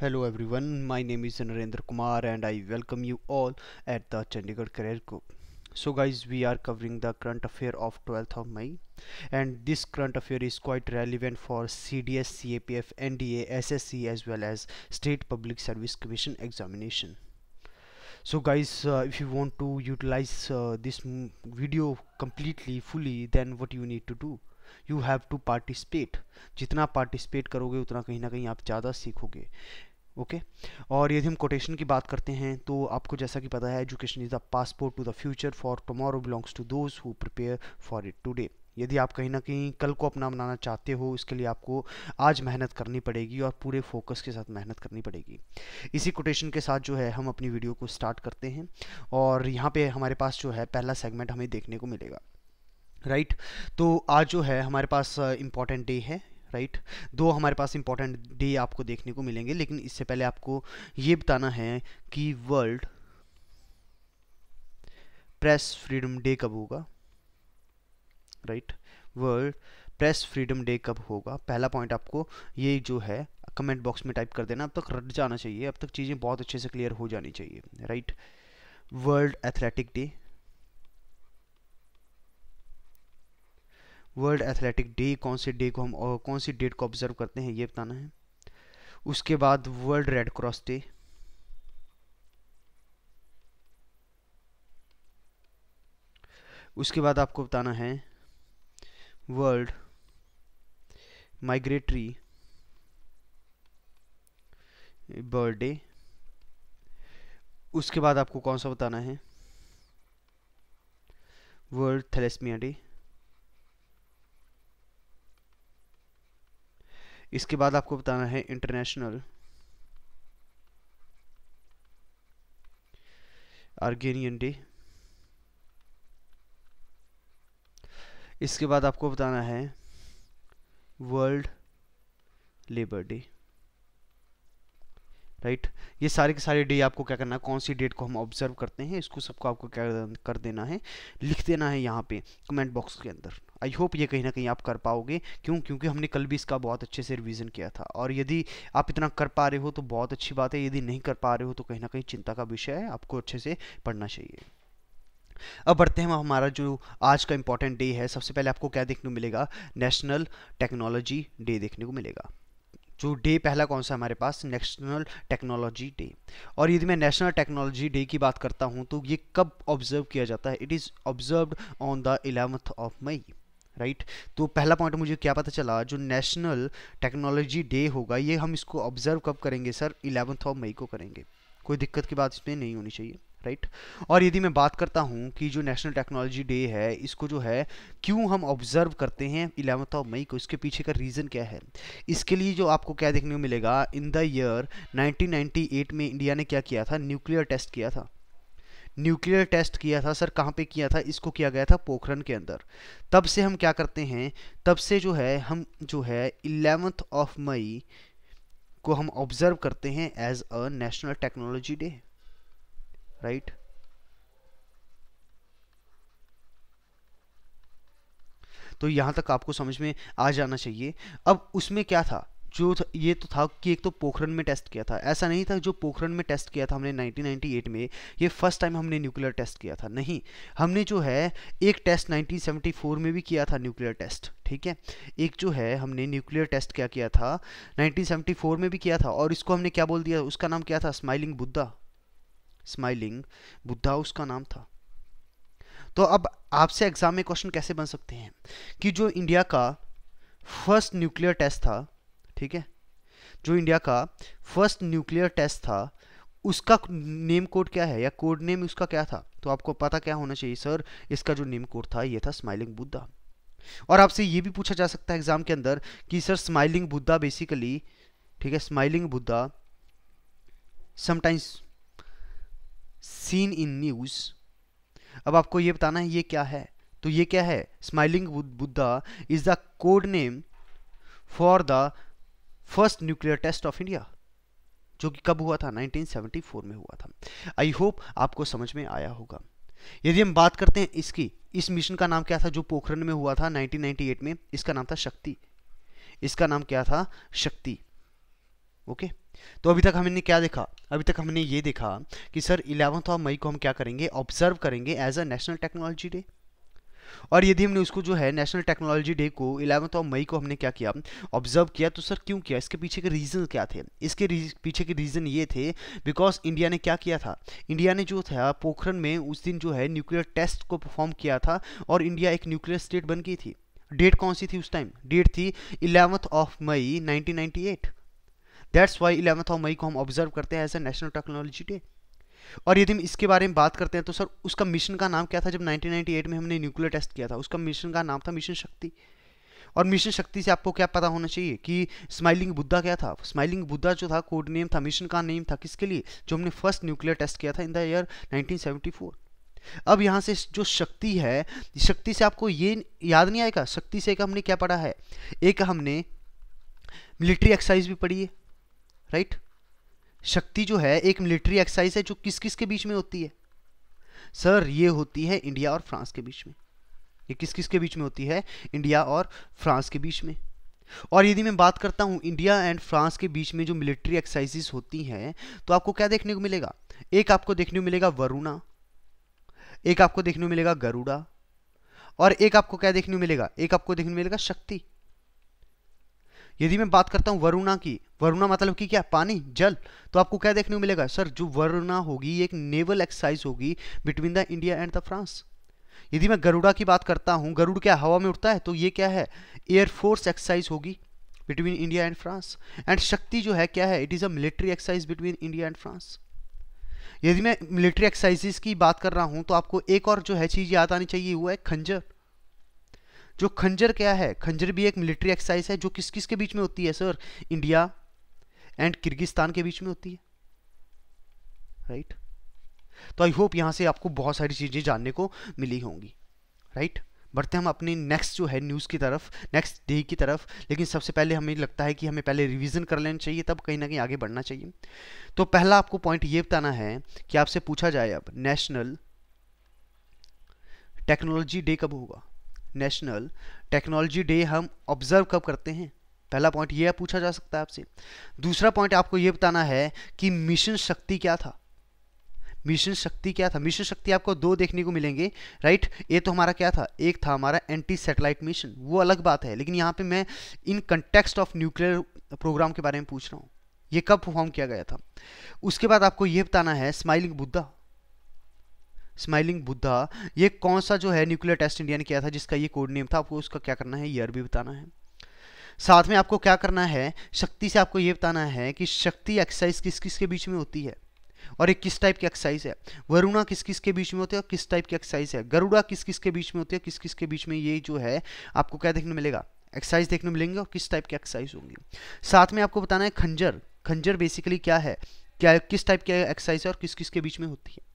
Hello everyone my name is Narendra Kumar and I welcome you all at the Chandigarh career group so guys we are covering the current affair of twelfth of May and this current affair is quite relevant for C D S C A P F N D S S C as well as state public service commission examination so guys if you want to utilize this video completely fully then what you need to do you have to participate जितना participate करोगे उतना कहीं ना कहीं आप ज़्यादा सीखोगे okay और यदि हम कोटेशन की बात करते हैं तो आपको जैसा कि पता है education is the passport to the future for tomorrow belongs to those who prepare for it today यदि आप कहीं ना कहीं कल को अपना बनाना चाहते हो इसके लिए आपको आज मेहनत करनी पड़ेगी और पूरे फोकस के साथ मेहनत करनी पड़ेगी इसी कोटेशन के साथ जो है हम अपनी वीडियो को स्टार्ट करते हैं और यहाँ पे हमारे पास जो है पहला सेगमेंट हमें देखने को मिलेगा राइट right? तो आज जो है हमारे पास इम्पॉर्टेंट डे है राइट right? दो हमारे पास इंपॉर्टेंट डे आपको देखने को मिलेंगे लेकिन इससे पहले आपको ये बताना है कि वर्ल्ड प्रेस फ्रीडम डे कब होगा right world press freedom day कब होगा पहला पॉइंट आपको ये जो है कमेंट बॉक्स में टाइप कर देना अब तक रट जाना चाहिए अब तक चीज़ें बहुत अच्छे से क्लियर हो जानी चाहिए right world athletic day world athletic day कौन से डे को हम और कौन सी डेट को ऑब्जर्व करते हैं ये बताना है उसके बाद वर्ल्ड रेड क्रॉस डे उसके बाद आपको बताना है वर्ल्ड माइग्रेटरी बर्थ डे उसके बाद आपको कौन सा बताना है वर्ल्ड थेलेसमिया डे इसके बाद आपको बताना है इंटरनेशनल आर्गेनियन डे इसके बाद आपको बताना है world labour day right right? ये सारे के सारे डे आपको क्या करना है कौन सी डेट को हम ऑब्जर्व करते हैं इसको सबको आपको क्या कर देना है लिख देना है यहाँ पे कमेंट बॉक्स के अंदर आई होप ये कहीं ना कहीं आप कर पाओगे क्यों क्योंकि हमने कल भी इसका बहुत अच्छे से रिवीजन किया था और यदि आप इतना कर पा रहे हो तो बहुत अच्छी बात है यदि नहीं कर पा रहे हो तो कहीं ना कहीं चिंता का विषय है आपको अच्छे से पढ़ना चाहिए अब बढ़ते हैं हमारा जो आज का इंपॉर्टेंट डे है सबसे पहले आपको क्या देखने को मिलेगा नेशनल टेक्नोलॉजी डे देखने को मिलेगा जो डे पहला कौन सा हमारे पास नेशनल टेक्नोलॉजी डे और यदि मैं नेशनल टेक्नोलॉजी डे की बात करता हूँ तो ये कब ऑब्जर्व किया जाता है it is observe on the eleventh of May right तो पहला पॉइंट मुझे क्या पता चला जो नेशनल टेक्नोलॉजी डे होगा ये हम इसको ऑब्जर्व कब करेंगे सर इलेवंथ ऑफ मई को करेंगे कोई दिक्कत की बात इसमें नहीं होनी चाहिए राइट और यदि मैं बात करता हूँ कि जो नेशनल टेक्नोलॉजी डे है इसको जो है क्यों हम ऑब्जर्व करते हैं इलेवंथ ऑफ मई को इसके पीछे का रीज़न क्या है इसके लिए जो आपको क्या देखने को मिलेगा इन द ईयर 1998 में इंडिया ने क्या किया था न्यूक्लियर टेस्ट किया था न्यूक्लियर टेस्ट किया था सर कहाँ पे किया था इसको किया गया था पोखरण के अंदर तब से हम क्या करते हैं तब से जो है हम जो है इलेवंथ ऑफ मई को हम ऑब्जर्व करते हैं as a national technology day right तो यहां तक आपको समझ में आ जाना चाहिए अब उसमें क्या था जो था, ये तो था कि एक तो पोखरण में टेस्ट किया था ऐसा नहीं था जो पोखरण में टेस्ट किया था हमने 1998 में ये फर्स्ट टाइम हमने न्यूक्लियर टेस्ट किया था नहीं हमने जो है एक टेस्ट 1974 में भी किया था न्यूक्लियर टेस्ट ठीक है एक जो है हमने न्यूक्लियर टेस्ट क्या किया था 1974 में भी किया था और इसको हमने क्या बोल दिया उसका नाम क्या था स्माइलिंग बुद्धा स्माइलिंग बुद्धा उसका नाम था तो अब आपसे एग्जाम में क्वेश्चन कैसे बन सकते हैं कि जो इंडिया का फर्स्ट न्यूक्लियर टेस्ट था ठीक है जो इंडिया का फर्स्ट न्यूक्लियर टेस्ट था उसका नेम कोड क्या है या कोड नेम उसका क्या था तो आपको पता क्या होना चाहिए सर इसका जो नेम कोड था ये था स्माइलिंग बुद्धा और आपसे ये भी पूछा जा सकता है एग्जाम के अंदर कि सर स्माइलिंग बुद्धा बेसिकली ठीक है smiling Buddha sometimes seen in news अब आपको ये बताना है ये क्या है तो ये क्या है smiling Buddha is the code name for the first nuclear test of India जो कि कब हुआ था 1974 में हुआ था आई होप आपको समझ में आया होगा यदि हम बात करते हैं इसकी इस मिशन का नाम क्या था जो पोखरण में हुआ था 1998 में इसका नाम था शक्ति इसका नाम क्या था शक्ति ओके okay? तो अभी तक हमने क्या देखा अभी तक हमने ये देखा कि सर इलेवंथ ऑफ मई को हम क्या करेंगे ऑब्जर्व करेंगे as a national technology day और यदि हमने उसको जो है नेशनल टेक्नोलॉजी डे को इलेवंथ ऑफ मई को हमने क्या किया ऑब्जर्व किया तो सर क्यों किया इसके पीछे के रीज़न क्या थे इसके पीछे के रीज़न ये थे बिकॉज इंडिया ने क्या किया था इंडिया ने जो था पोखरण में उस दिन जो है न्यूक्लियर टेस्ट को परफॉर्म किया था और इंडिया एक न्यूक्लियर स्टेट बन गई थी डेट कौन सी थी उस टाइम डेट थी eleventh of May nineteen that's why eleventh of May को हम ऑब्जर्व करते हैं as a national technology day और यदि हम इसके बारे में बात करते हैं तो सर उसका मिशन का नाम क्या था जब 1998 में हमने न्यूक्लियर टेस्ट किया था उसका मिशन का नाम था मिशन शक्ति और मिशन शक्ति से आपको क्या पता होना चाहिए कि स्माइलिंग बुद्धा क्या था स्माइलिंग बुद्धा जो था कोड नेम था मिशन का नेम था किसके लिए जो हमने फर्स्ट न्यूक्लियर टेस्ट किया था इन द ईयर नाइनटीन अब यहाँ से जो शक्ति है शक्ति से आपको ये याद नहीं आएगा शक्ति से एक हमने क्या पढ़ा है एक हमने मिलिट्री एक्सरसाइज भी पढ़ी है राइट शक्ति जो है एक मिलिट्री एक्सरसाइज है जो किस किस के बीच में होती है सर ये होती है इंडिया और फ्रांस के बीच में ये किस किस के बीच में होती है इंडिया और फ्रांस के बीच में और यदि मैं बात करता हूं इंडिया एंड फ्रांस के बीच में जो मिलिट्री एक्सरसाइजेस होती हैं तो आपको क्या देखने को मिलेगा एक आपको देखने को मिलेगा वरुणा एक आपको देखने को मिलेगा गरुड़ा और एक आपको क्या देखने को मिलेगा एक आपको देखने को मिलेगा शक्ति यदि मैं बात करता हूँ वरुणा की वरुणा मतलब कि क्या पानी जल तो आपको क्या देखने को मिलेगा सर जो वरुणा होगी एक नेवल एक्सरसाइज होगी between the India and the France यदि मैं गरुड़ा की बात करता हूँ गरुड़ क्या हवा में उड़ता है तो ये क्या है एयरफोर्स एक्सरसाइज होगी between India and France and Shakti जो है क्या है it is a military exercise between India and France यदि मैं मिलिट्री एक्सरसाइजेस की बात कर रहा हूँ तो आपको एक और जो है चीज़ याद आनी चाहिए वो है खंजर जो खंजर क्या है खंजर भी एक मिलिट्री एक्सरसाइज है जो किस किस के बीच में होती है सर इंडिया एंड किर्गिस्तान के बीच में होती है राइट right? तो आई होप यहां से आपको बहुत सारी चीज़ें जानने को मिली होंगी राइट बढ़ते हम अपने नेक्स्ट जो है न्यूज़ की तरफ नेक्स्ट डे की तरफ लेकिन सबसे पहले हमें लगता है कि हमें पहले रिवीजन कर लेना चाहिए तब कहीं ना कहीं आगे बढ़ना चाहिए तो पहला आपको पॉइंट ये बताना है कि आपसे पूछा जाए अब नेशनल टेक्नोलॉजी डे कब होगा नेशनल टेक्नोलॉजी डे हम ऑब्जर्व कब करते हैं पहला पॉइंट ये पूछा जा सकता है आपसे दूसरा पॉइंट आपको ये बताना है कि मिशन शक्ति क्या था मिशन शक्ति क्या था मिशन शक्ति आपको दो देखने को मिलेंगे राइट ये तो हमारा क्या था एक था हमारा एंटी सैटेलाइट मिशन वो अलग बात है लेकिन यहाँ पे मैं in context of nuclear programme के बारे में पूछ रहा हूँ ये कब परफॉर्म किया गया था उसके बाद आपको ये बताना है स्माइलिंग बुद्धा स्माइलिंग बुद्धा ये कौन सा जो है न्यूक्लियर टेस्ट इंडिया ने किया था जिसका ये कोड नेम था आपको उसका क्या करना है ईयर भी बताना है साथ में आपको क्या करना है शक्ति से आपको ये बताना है कि शक्ति एक्सरसाइज किस किस के बीच में होती है और एक किस टाइप की एक्सरसाइज है वरुणा किस किस के बीच में होती है और किस टाइप की एक्सरसाइज है गरुड़ा किस किस के बीच में होती है किस किस के बीच में ये जो है आपको क्या देखने मिलेगा एक्सरसाइज देखने मिलेंगे और किस टाइप की एक्सरसाइज होंगी साथ में आपको बताना है खंजर खंजर बेसिकली क्या है क्या किस टाइप की एक्सरसाइज है और किस किस के बीच में होती है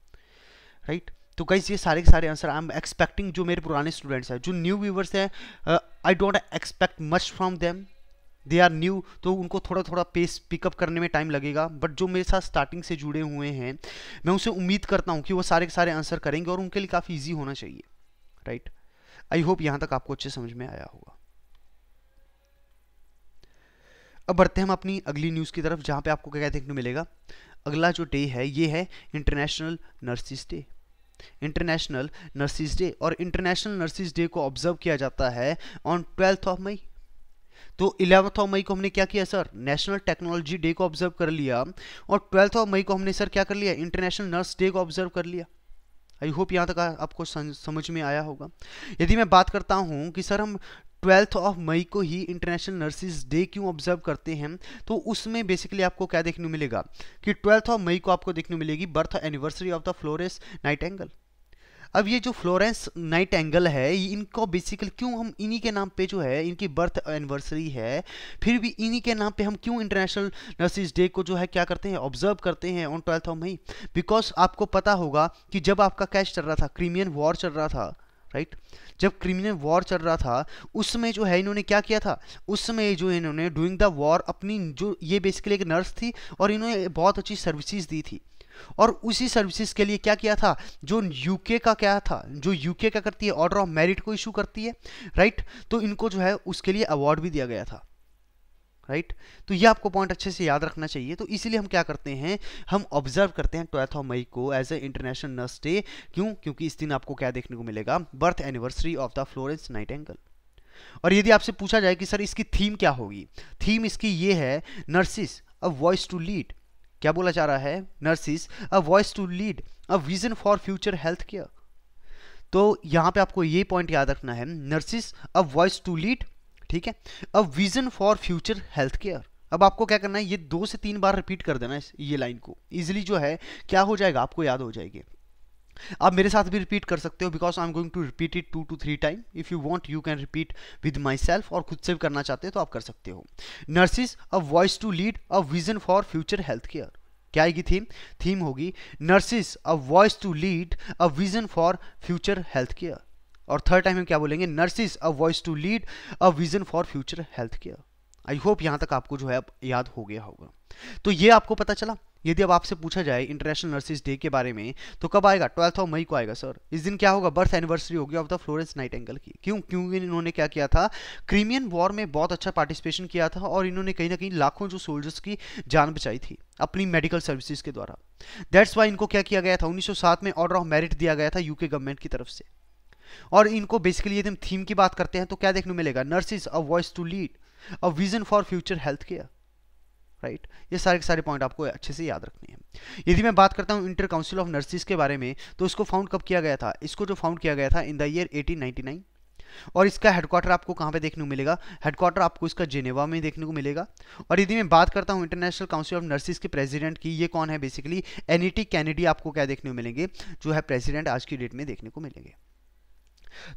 राइट तो गाइज ये सारे के सारे आंसर आई एम एक्सपेक्टिंग जो मेरे पुराने स्टूडेंट्स हैं जो न्यू व्यूवर्स हैं I don't expect much from them they are new तो उनको थोड़ा थोड़ा पेस पिकअप करने में टाइम लगेगा बट जो मेरे साथ स्टार्टिंग से जुड़े हुए हैं मैं उनसे उम्मीद करता हूँ कि वो सारे के सारे आंसर करेंगे और उनके लिए काफ़ी ईजी होना चाहिए राइट आई होप यहाँ तक आपको अच्छे समझ में आया होगा अब बढ़ते हैं हम अपनी अगली न्यूज़ की तरफ जहाँ पे आपको क्या क्या देखने मिलेगा अगला जो डे है ये है international nurses day international nurses day और इंटरनेशनल नर्सिस डे को ऑब्जर्व किया जाता है ऑन ट्वेल्थ ऑफ मई तो इलेवंथ ऑफ मई को हमने क्या किया सर नेशनल टेक्नोलॉजी डे को ऑब्जर्व कर लिया और ट्वेल्थ ऑफ मई को हमने सर क्या कर लिया इंटरनेशनल नर्स डे को ऑब्जर्व कर लिया आई होप यहाँ तक आपको समझ में आया होगा यदि मैं बात करता हूँ कि सर हम ट्वेल्थ ऑफ मई को ही इंटरनेशनल नर्सिस डे क्यों ऑब्जर्व करते हैं तो उसमें बेसिकली आपको क्या देखने मिलेगा कि ट्वेल्थ ऑफ मई को आपको देखने मिलेगी birth anniversary of the Florence Nightingale अब ये जो फ्लोरेंस नाइट एंगल है इनको बेसिकल क्यों हम इन्हीं के नाम पे जो है इनकी बर्थ एनिवर्सरी है फिर भी इन्हीं के नाम पे हम क्यों इंटरनेशनल नर्सिस डे को जो है क्या करते हैं ऑब्जर्व करते हैं on twelfth of May because आपको पता होगा कि जब आपका कैश चल रहा था क्रीमियन वॉर चल रहा था राइट जब क्रिमिनल वॉर चल रहा था उस समय जो है इन्होंने क्या किया था उस समय जो इन्होंने डूइंग द वॉर अपनी जो ये बेसिकली एक नर्स थी और इन्होंने बहुत अच्छी सर्विसेज दी थी और उसी सर्विसेज के लिए क्या किया था जो यूके का क्या था जो यूके का करती है ऑर्डर ऑफ मेरिट को इशू करती है राइट तो इनको जो है उसके लिए अवार्ड भी दिया गया था राइट right? तो ये आपको पॉइंट अच्छे से याद रखना चाहिए तो इसीलिए हम क्या करते हैं हम ऑब्जर्व करते हैं ट्वेल्थ ऑफ मई को as a international nurse day क्यों क्योंकि इस दिन आपको क्या देखने को मिलेगा birth anniversary of the Florence Nightingale और यदि आपसे पूछा जाए कि सर इसकी थीम क्या होगी थीम इसकी ये है nurses a voice to lead क्या बोला जा रहा है nurses a voice to lead a vision for future health care तो यहां पे आपको ये पॉइंट याद रखना है nurses a voice to lead ठीक है अब vision for future health care अब आपको क्या करना है ये दो से तीन बार रिपीट कर देना है ये लाइन को इजिली जो है क्या हो जाएगा आपको याद हो जाएगी आप मेरे साथ भी रिपीट कर सकते हो because I am going to repeat it two two three time if you want you can repeat with myself और खुद से भी करना चाहते हो तो आप कर सकते हो nurses a voice to lead a vision for future health care क्या आएगी थीम थीम होगी nurses a voice to lead a vision for future health care और थर्ड टाइम हम क्या बोलेंगे nurses a voice to lead a vision for future health care I hope यहाँ तक आपको जो है अब याद हो गया होगा तो ये आपको पता चला यदि अब आपसे पूछा जाए इंटरनेशनल नर्सिस डे के बारे में तो कब आएगा ट्वेल्थ ऑफ मई को आएगा सर इस दिन क्या होगा बर्थ एनिवर्सरी होगी of the Florence Nightingale की क्यों क्योंकि इन्होंने क्या किया था क्रीमियन वॉर में बहुत अच्छा पार्टिसिपेशन किया था और इन्होंने कहीं ना कहीं लाखों जो सोल्जर्स की जान बचाई थी अपनी मेडिकल सर्विसेज के द्वारा दैट्स वाई इनको क्या किया गया था उन्नीस में ऑर्डर ऑफ मेरिट दिया गया था यूके गवर्नमेंट की तरफ से और इनको बेसिकली यदि हम थीम की बात करते हैं तो क्या देखने को मिलेगा nurses a voice to lead a vision for future health care right ये सारे के सारे पॉइंट आपको अच्छे से याद रखने हैं यदि मैं बात करता हूँ इंटर काउंसिल ऑफ नर्सिस के बारे में तो इसको फाउंड कब किया गया था इसको जो फाउंड किया गया था इन द ईयर एटीन और इसका हेडक्वार्टर आपको कहां पे देखने को मिलेगा हेडक्वार्टर आपको इसका जेनेवा में देखने को मिलेगा और यदि मैं बात करता हूं इंटरनेशनल काउंसिल ऑफ नर्सिस के प्रेसिडेंट की ये कौन है बेसिकली एनिटी कैनेडी आपको क्या देखने को मिलेंगे जो है प्रेसिडेंट आज की डेट में देखने को मिलेंगे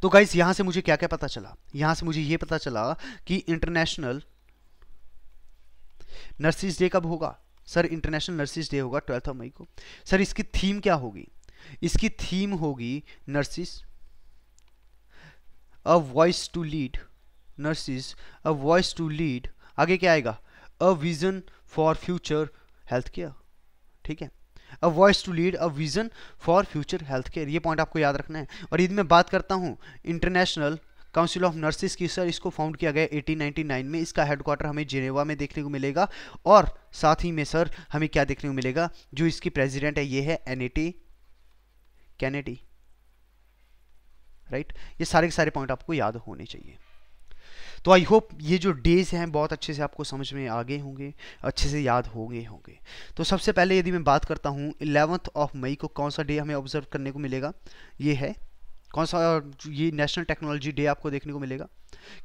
तो गाइस यहां से मुझे क्या क्या पता चला यहां से मुझे यह पता चला कि इंटरनेशनल नर्सिस डे कब होगा सर इंटरनेशनल नर्सिस डे होगा ट्वेल्थ ऑफ मई को सर इसकी थीम क्या होगी इसकी थीम होगी nurses a voice to lead nurses a voice to lead आगे क्या आएगा a vision for future health care ठीक है a voice to lead a vision for future health care ये पॉइंट आपको याद रखना है और यदि मैं बात करता हूँ इंटरनेशनल काउंसिल ऑफ नर्सिस की सर इसको फाउंड किया गया 1899 में इसका हेडक्वार्टर हमें जेनेवा में देखने को मिलेगा और साथ ही में सर हमें क्या देखने को मिलेगा जो इसकी प्रेसिडेंट है ये है एन कैनेडी राइट ये सारे के सारे पॉइंट आपको याद होने चाहिए तो आई होप ये जो डेज़ हैं बहुत अच्छे से आपको समझ में आ गए होंगे अच्छे से याद हो गए होंगे तो सबसे पहले यदि मैं बात करता हूँ इलेवंथ ऑफ मई को कौन सा डे हमें ऑब्जर्व करने को मिलेगा ये है कौन सा ये नेशनल टेक्नोलॉजी डे आपको देखने को मिलेगा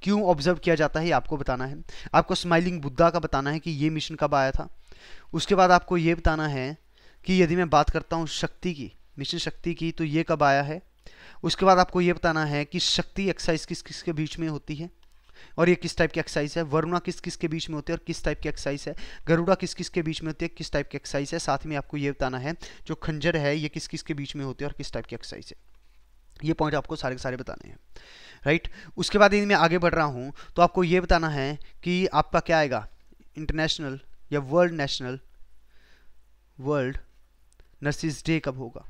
क्यों ऑब्जर्व किया जाता है ये आपको बताना है आपको स्माइलिंग बुद्धा का बताना है कि ये मिशन कब आया था उसके बाद आपको ये बताना है कि यदि मैं बात करता हूँ शक्ति की मिशन शक्ति की तो ये कब आया है उसके बाद आपको ये बताना है कि शक्ति एक्सरसाइज किस किस के बीच में होती है और ये किस टाइप की एक्सरसाइज है वरुणा किस किस के बीच में होते हैं और किस टाइप की एक्सरसाइज है गरुड़ा किस किस के बीच में होती है किस टाइप की एक्सरसाइज है साथ में आपको ये बताना है जो खंजर है ये किस किस के बीच में होते हैं और किस टाइप की एक्सरसाइज है ये पॉइंट आपको सारे के सारे बताने हैं राइट उसके बाद यदि मैं आगे बढ़ रहा हूँ तो आपको ये बताना है कि आपका क्या आएगा इंटरनेशनल या world national world nurses day कब होगा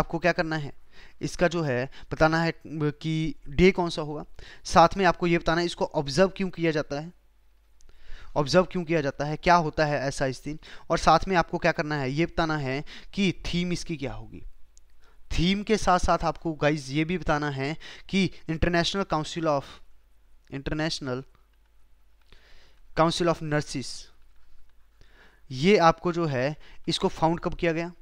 आपको क्या करना है इसका जो है बताना है कि डे कौन सा होगा साथ में आपको ये बताना है इसको ऑब्जर्व क्यों किया जाता है ऑब्जर्व क्यों किया जाता है क्या होता है ऐसा इस दिन और साथ में आपको क्या करना है ये बताना है कि थीम इसकी क्या होगी थीम के साथ साथ आपको गाइज ये भी बताना है कि international council of international council of nurses ये आपको जो है इसको फाउंड कब किया गया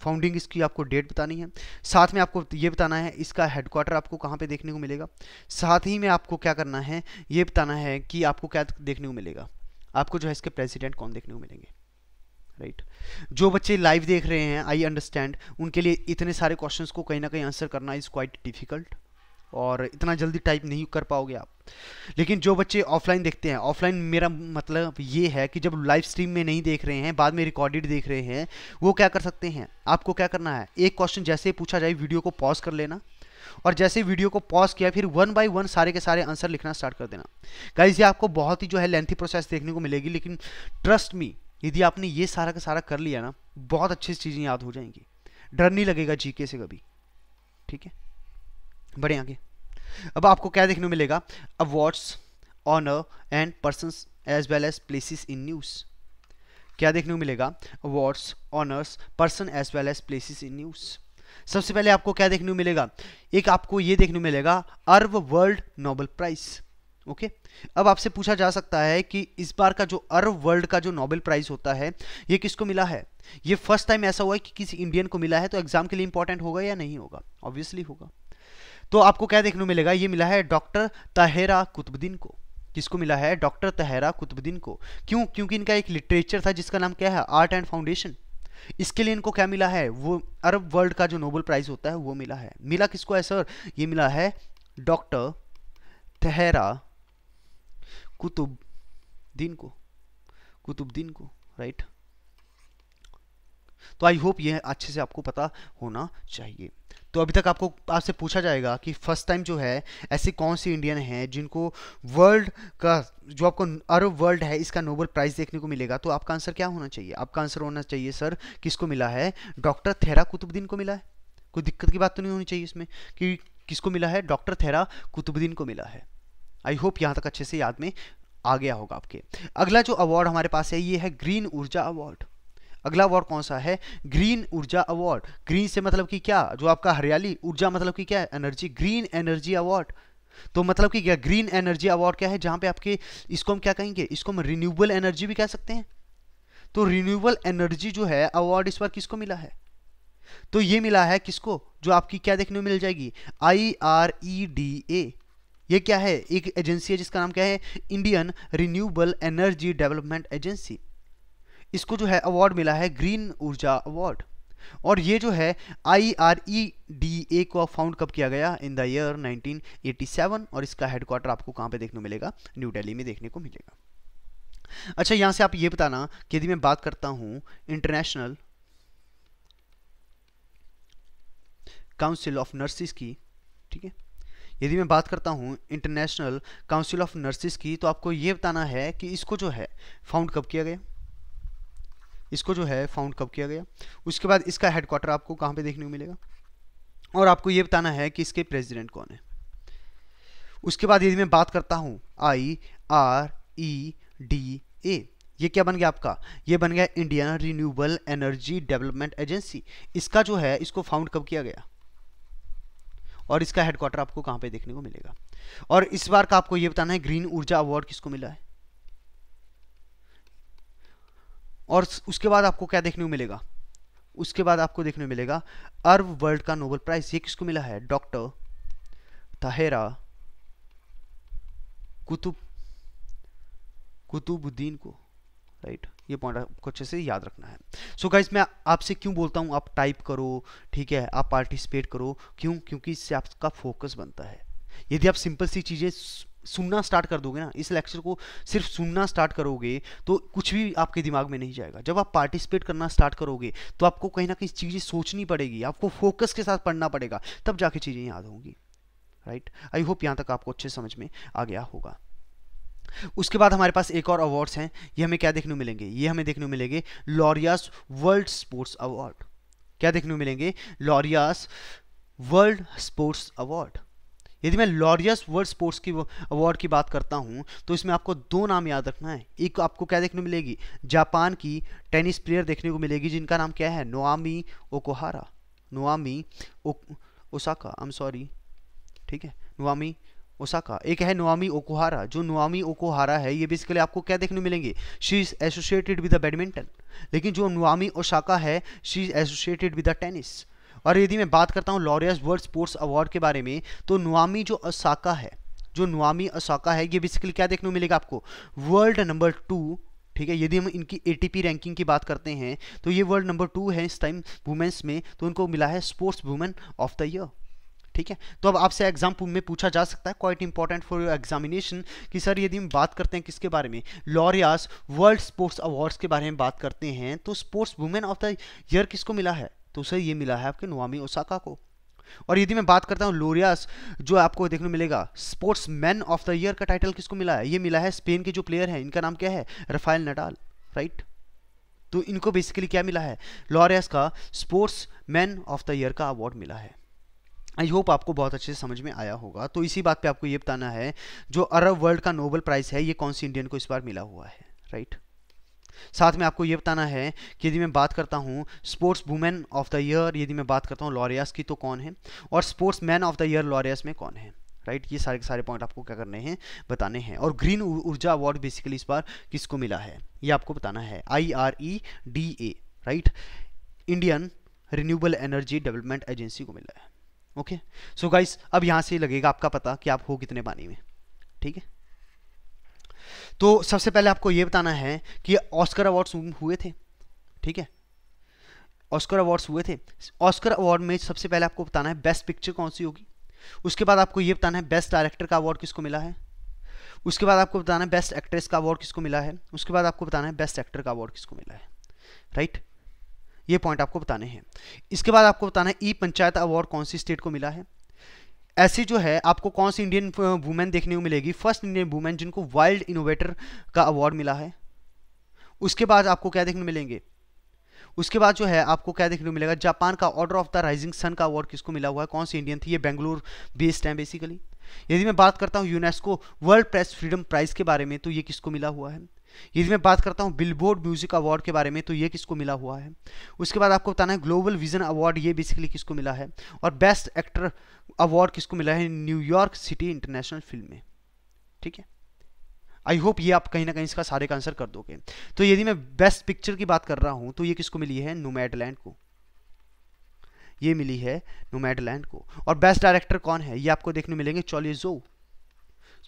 फाउंडिंग इसकी आपको डेट बतानी है साथ में आपको ये बताना है इसका हेडक्वार्टर आपको कहाँ पे देखने को मिलेगा साथ ही में आपको क्या करना है ये बताना है कि आपको क्या देखने को मिलेगा आपको जो है इसके प्रेसिडेंट कौन देखने को मिलेंगे राइट right. जो बच्चे लाइव देख रहे हैं आई अंडरस्टैंड उनके लिए इतने सारे क्वेश्चंस को कहीं ना कहीं आंसर करना इज़ क्वाइट डिफिकल्ट और इतना जल्दी टाइप नहीं कर पाओगे आप लेकिन जो बच्चे ऑफलाइन देखते हैं ऑफलाइन मेरा मतलब ये है कि जब लाइव स्ट्रीम में नहीं देख रहे हैं बाद में रिकॉर्डेड देख रहे हैं वो क्या कर सकते हैं आपको क्या करना है एक क्वेश्चन जैसे पूछा जाए वीडियो को पॉज कर लेना और जैसे वीडियो को पॉज किया फिर वन बाय वन सारे के सारे आंसर लिखना स्टार्ट कर देना गाइज ये आपको बहुत ही जो है लेंथी प्रोसेस देखने को मिलेगी लेकिन ट्रस्ट मी यदि आपने ये सारा का सारा कर लिया ना बहुत अच्छी चीज़ें याद हो जाएंगी डर नहीं लगेगा जीके से कभी ठीक है बढ़े आगे अब आपको क्या देखने मिलेगा awards honour and person as well as places in news क्या देखने को मिलेगा awards honours person as well as places in news सबसे पहले आपको क्या देखने को मिलेगा एक आपको ये देखने को मिलेगा Arab world Nobel prize okay अब आपसे पूछा जा सकता है कि इस बार का जो अर्व वर्ल्ड का जो नोबेल प्राइज होता है ये किसको मिला है ये फर्स्ट टाइम ऐसा हुआ है कि किसी इंडियन को मिला है तो एग्जाम के लिए इंपॉर्टेंट होगा या नहीं होगा ऑब्वियसली होगा तो आपको क्या देखने को मिलेगा ये मिला है डॉक्टर तहेरा कुतुबुद्दीन को किसको मिला है डॉक्टर तहरा कुतुबुद्दीन को क्यों क्योंकि इनका एक लिटरेचर था जिसका नाम क्या है आर्ट एंड फाउंडेशन इसके लिए इनको क्या मिला है वो अरब वर्ल्ड का जो नोबल प्राइज होता है वो मिला है मिला किसको है सर ये मिला है डॉक्टर तहरा कुतुबुद्दीन को कुतुबुद्दीन को राइट तो आई होप ये अच्छे से आपको पता होना चाहिए तो अभी तक आपको आपसे पूछा जाएगा कि फर्स्ट टाइम जो है ऐसे कौन से इंडियन हैं जिनको वर्ल्ड का जो आपको अरब वर्ल्ड है इसका नोबल प्राइज़ देखने को मिलेगा तो आपका आंसर क्या होना चाहिए आपका आंसर होना चाहिए सर किसको मिला है डॉक्टर थेरा कुतुबुद्दीन को मिला है कोई दिक्कत की बात तो नहीं होनी चाहिए इसमें कि किसको मिला है डॉक्टर थेरा कुतुबुद्दीन को मिला है आई होप यहाँ तक अच्छे से याद में आ गया होगा आपके अगला जो अवार्ड हमारे पास है ये है ग्रीन ऊर्जा अवार्ड अगला अवार्ड कौन सा है ग्रीन ऊर्जा अवार्ड ग्रीन से मतलब कि क्या जो आपका हरियाली ऊर्जा मतलब कि क्या है एनर्जी ग्रीन एनर्जी अवार्ड तो मतलब कि क्या ग्रीन एनर्जी अवार्ड क्या है जहां पे आपके इसको हम क्या कहेंगे इसको हम रिन्यूएबल एनर्जी भी कह सकते हैं तो रिन्यूएबल एनर्जी जो है अवार्ड इस बार किसको मिला है तो ये मिला है किसको जो आपकी क्या देखने में मिल जाएगी आई आर ई डी ए ये क्या है एक एजेंसी है जिसका नाम क्या है Indian renewable energy development agency इसको जो है अवार्ड मिला है ग्रीन ऊर्जा अवार्ड और ये जो है आई आर ई डी ए को फाउंड कब किया गया इन द ईयर 1987 और इसका हेडक्वार्टर आपको कहां पे देखने को मिलेगा न्यू दिल्ली में देखने को मिलेगा अच्छा यहां से आप ये बताना कि यदि मैं बात करता हूं इंटरनेशनल काउंसिल ऑफ नर्सिस की ठीक है यदि मैं बात करता हूं इंटरनेशनल काउंसिल ऑफ नर्सिस की तो आपको यह बताना है कि इसको जो है फाउंड कब किया गया 1987 इसको जो है फाउंड कब किया गया उसके बाद इसका हेडक्वार्टर आपको कहाँ पे देखने को मिलेगा और आपको ये बताना है कि इसके प्रेसिडेंट कौन है उसके बाद यदि मैं बात करता हूँ आई आर ई डी ए ये क्या बन गया आपका ये बन गया Indian renewable energy development agency इसका जो है इसको फाउंड कब किया गया और इसका हेडक्वार्टर आपको कहाँ पे देखने को मिलेगा और इस बार का आपको ये बताना है ग्रीन ऊर्जा अवार्ड किसको मिला है और उसके बाद आपको क्या देखने को मिलेगा उसके बाद आपको देखने को मिलेगा अर्व वर्ल्ड का नोबल प्राइज ये किसको मिला है डॉक्टर ताहेरा कुतुब कुतुबुद्दीन को राइट ये पॉइंट आपको अच्छे से याद रखना है सो so गाइज मैं आपसे क्यों बोलता हूँ आप टाइप करो ठीक है आप पार्टिसिपेट करो क्यों क्योंकि इससे आपका फोकस बनता है यदि आप सिंपल सी चीज़ें सुनना स्टार्ट कर दोगे ना इस लेक्चर को सिर्फ सुनना स्टार्ट करोगे तो कुछ भी आपके दिमाग में नहीं जाएगा जब आप पार्टिसिपेट करना स्टार्ट करोगे तो आपको कहीं ना कहीं चीज़ें सोचनी पड़ेगी आपको फोकस के साथ पढ़ना पड़ेगा तब जाके चीज़ें याद होंगी राइट आई होप यहाँ तक आपको अच्छे समझ में आ गया होगा उसके बाद हमारे पास एक और अवार्ड्स हैं ये हमें क्या देखने मिलेंगे ये हमें देखने मिलेंगे लॉरियास वर्ल्ड स्पोर्ट्स अवार्ड क्या देखने मिलेंगे लॉरियास वर्ल्ड स्पोर्ट्स अवार्ड यदि मैं लॉरियस वर्ल्ड स्पोर्ट्स की अवार्ड की बात करता हूँ तो इसमें आपको दो नाम याद रखना है एक आपको क्या देखने मिलेगी जापान की टेनिस प्लेयर देखने को मिलेगी जिनका नाम क्या है Naomi Okuhara Naomi Osaka I am sorry ठीक है नोआमी ओसाका एक है नोआमी ओकोहारा जो नोआमी ओकोहारा है ये बेसिकली आपको क्या देखने मिलेंगे she is associated with the badminton लेकिन जो नोआमी ओसाका है she is associated with the tennis और यदि मैं बात करता हूँ लॉरियस वर्ल्ड स्पोर्ट्स अवार्ड के बारे में तो नुआमी जो असाका है जो नुआमी असाका है ये बेसिकली क्या देखने को मिलेगा आपको वर्ल्ड नंबर टू ठीक है यदि हम इनकी ए रैंकिंग की बात करते हैं तो ये वर्ल्ड नंबर टू है इस टाइम वुमेंस में तो उनको मिला है sports women of the year ठीक है तो अब आपसे एग्जाम में पूछा जा सकता है quite important for your examination कि सर यदि हम बात करते हैं किसके बारे में लॉरियास वर्ल्ड स्पोर्ट्स अवार्ड्स के बारे में बात करते हैं तो sports women of the year किसको मिला है तो उसे ये मिला है आपके नोआमी ओसाका को और यदि मैं बात करता हूं लोरियास जो आपको देखने मिलेगा sports man of the year का टाइटल किसको मिला है ये मिला है स्पेन के जो प्लेयर हैं इनका नाम क्या है रफाइल नडाल राइट तो इनको बेसिकली क्या मिला है लॉरियास का sports man of the year का अवार्ड मिला है आई होप आपको बहुत अच्छे से समझ में आया होगा तो इसी बात पर आपको यह बताना है जो अरब वर्ल्ड का नोबल प्राइज़ है ये कौन सी इंडियन को इस बार मिला हुआ है राइट right? साथ में आपको ये बताना है कि यदि मैं बात करता हूँ sports women of the year यदि मैं बात करता हूँ लॉरियास की तो कौन है और sports man of the year Laureus में कौन है राइट ये सारे सारे पॉइंट आपको क्या करने हैं बताने हैं और ग्रीन ऊर्जा अवार्ड बेसिकली इस बार किसको मिला है ये आपको बताना है I R E D A right Indian renewable energy development agency को मिला है ओके सो गाइस अब यहाँ से लगेगा आपका पता कि आप हो कितने पानी में ठीक है तो सबसे पहले आपको ये बताना है कि ऑस्कर अवार्ड्स हुए थे ठीक है ऑस्कर अवार्ड्स हुए थे ऑस्कर अवार्ड में सबसे पहले आपको बताना है बेस्ट पिक्चर कौन सी होगी उसके बाद आपको ये बताना है बेस्ट डायरेक्टर का अवार्ड किसको मिला है उसके बाद आपको बताना है बेस्ट एक्ट्रेस का अवार्ड किसको मिला है उसके बाद आपको बताना है बेस्ट एक्टर का अवार्ड किसको मिला है राइट ये पॉइंट आपको बताने हैं इसके बाद आपको बताना है ई पंचायत अवार्ड कौन सी स्टेट को मिला है ऐसी जो है आपको कौन सी इंडियन वुमेन देखने को मिलेगी फर्स्ट इंडियन वुमेन जिनको वाइल्ड इनोवेटर का अवार्ड मिला है उसके बाद आपको क्या देखने मिलेंगे उसके बाद जो है आपको क्या देखने को मिलेगा जापान का order of the rising sun का अवार्ड किसको मिला हुआ है कौन सी इंडियन थी ये बेंगलुरु बेस्ड है बेसिकली यदि मैं बात करता हूँ UNESCO world press freedom prize के बारे में तो ये किसको मिला हुआ है यदि मैं बात करता हूँ बिलबोर्ड म्यूजिक अवार्ड के बारे में तो ये किसको मिला हुआ है उसके बाद आपको बताना है ग्लोबल विजन अवार्ड ये बेसिकली किसको मिला है और बेस्ट एक्टर अवार्ड किसको मिला है न्यूयॉर्क सिटी इंटरनेशनल फिल्म में ठीक है आई होप ये आप कहीं ना कहीं इसका सारे का आंसर कर दोगे तो यदि मैं बेस्ट पिक्चर की बात कर रहा हूँ तो ये किसको मिली है नोमैडलैंड को ये मिली है नोमैडलैंड को और बेस्ट डायरेक्टर कौन है ये आपको देखने मिलेंगे चोलिजो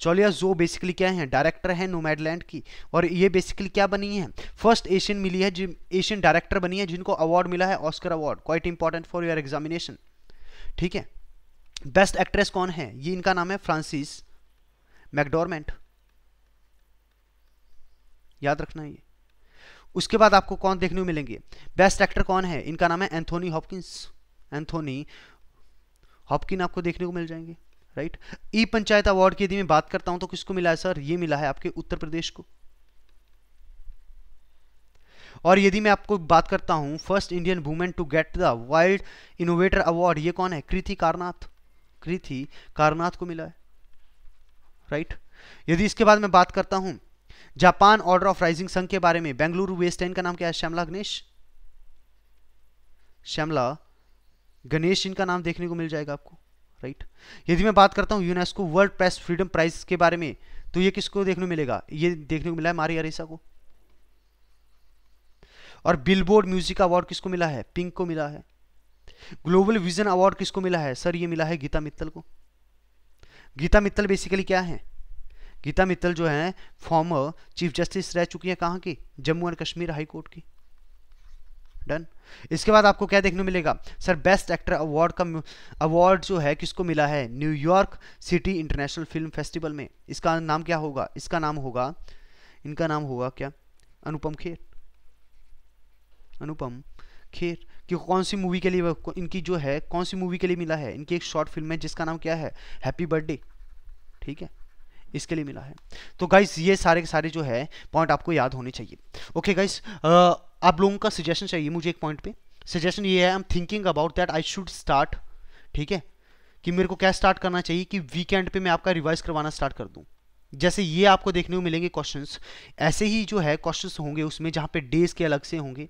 चौलिया जो बेसिकली क्या है डायरेक्टर है नोमैड की और ये बेसिकली क्या बनी है फर्स्ट एशियन मिली है एशियन डायरेक्टर बनी है जिनको अवार्ड मिला है Oscar award quite important for your examination ठीक है बेस्ट एक्ट्रेस कौन है ये इनका नाम है फ्रांसिस मैकडोरमेंट याद रखना ये उसके बाद आपको कौन देखने को मिलेंगे बेस्ट एक्टर कौन है इनका नाम है एंथोनी हॉपकिंस एंथोनी हॉपकिन आपको देखने को मिल जाएंगे राइट ई पंचायत अवार्ड की यदि मैं बात करता हूं तो किसको मिला है सर ये मिला है आपके उत्तर प्रदेश को और यदि मैं आपको बात करता हूं first Indian women to get the wild innovator award ये कौन है कृति कारनाथ कृति कारनाथ को मिला है राइट यदि इसके बाद मैं बात करता हूं जापान ऑर्डर ऑफ राइजिंग संघ के बारे में बेंगलुरु वेस्ट एंड का नाम क्या है श्यामला गणेश श्यामला गणेश इनका नाम देखने को मिल जाएगा आपको राइट यदि मैं बात करता हूँ UNESCO world press freedom prize के बारे में तो ये किसको देखने को मिलेगा ये देखने को मिला है मारिया रेसा को और बिलबोर्ड म्यूजिक अवार्ड किसको मिला है पिंक को मिला है ग्लोबल विजन अवार्ड किसको मिला है सर ये मिला है गीता मित्तल को गीता मित्तल बेसिकली क्या है गीता मित्तल जो है फॉर्मर चीफ जस्टिस रह चुकी हैं कहाँ की Jammu and Kashmir high court की डन इसके बाद आपको क्या देखने मिलेगा सर बेस्ट एक्टर अवार्ड का अवार्ड जो है किसको मिला है New York city international film festival में इसका नाम क्या होगा इसका नाम होगा इनका नाम होगा क्या अनुपम खेर अनुपम खेर कि कौन सी मूवी के लिए इनकी जो है कौन सी मूवी के लिए मिला है इनकी एक शॉर्ट फिल्म है जिसका नाम क्या है हैप्पी बर्थडे ठीक है इसके लिए मिला है तो गाइस ये सारे के सारे जो है पॉइंट आपको याद होने चाहिए ओके गाइस आप लोगों का सजेशन चाहिए मुझे एक पॉइंट पे सजेशन ये है I am thinking about that I should start ठीक है कि मेरे को क्या स्टार्ट करना चाहिए कि वीकेंड पे मैं आपका रिवाइज करवाना स्टार्ट कर दूं जैसे ये आपको देखने को मिलेंगे क्वेश्चंस ऐसे ही जो है क्वेश्चंस होंगे उसमें जहाँ पे डेज के अलग से होंगे